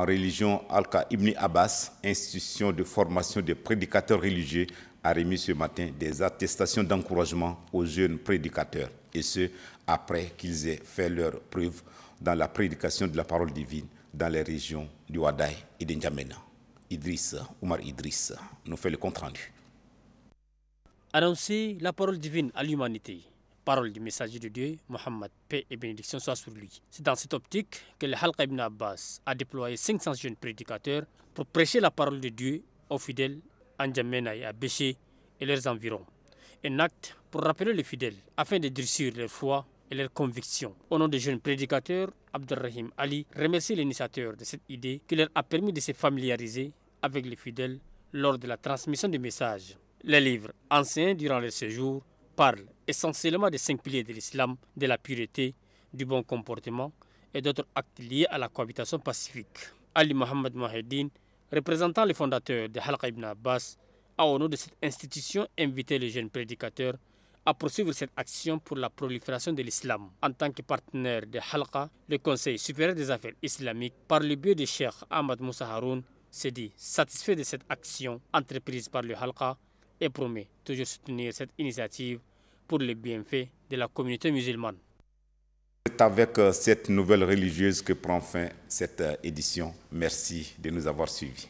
en religion Alka Ibn Abbas, institution de formation des prédicateurs religieux, a remis ce matin des attestations d'encouragement aux jeunes prédicateurs, et ce, après qu'ils aient fait leur preuve dans la prédication de la parole divine dans les régions du Wadaï et de Idriss, Omar Idriss, nous fait le compte-rendu. Annoncer la parole divine à l'humanité parole du messager de Dieu, Mohammed, paix et bénédiction soient sur lui. C'est dans cette optique que le Halqa Ibn Abbas a déployé 500 jeunes prédicateurs pour prêcher la parole de Dieu aux fidèles en Djamena et à Béché et leurs environs. Un acte pour rappeler les fidèles afin de durcir leur foi et leur conviction. Au nom des jeunes prédicateurs, Abdelrahim Ali remercie l'initiateur de cette idée qui leur a permis de se familiariser avec les fidèles lors de la transmission du message. Les livres anciens durant le séjour parle essentiellement des cinq piliers de l'islam, de la pureté, du bon comportement et d'autres actes liés à la cohabitation pacifique. Ali Mohamed Moheddin, représentant les fondateurs de Halqa ibn Abbas, a au nom de cette institution invité le jeune prédicateur à poursuivre cette action pour la prolifération de l'islam. En tant que partenaire de Halqa, le Conseil supérieur des affaires islamiques, par le biais du Cheikh Ahmad Moussa s'est dit satisfait de cette action entreprise par le Halqa et promet toujours soutenir cette initiative pour le bienfait de la communauté musulmane. C'est avec euh, cette nouvelle religieuse que prend fin cette euh, édition. Merci de nous avoir suivis.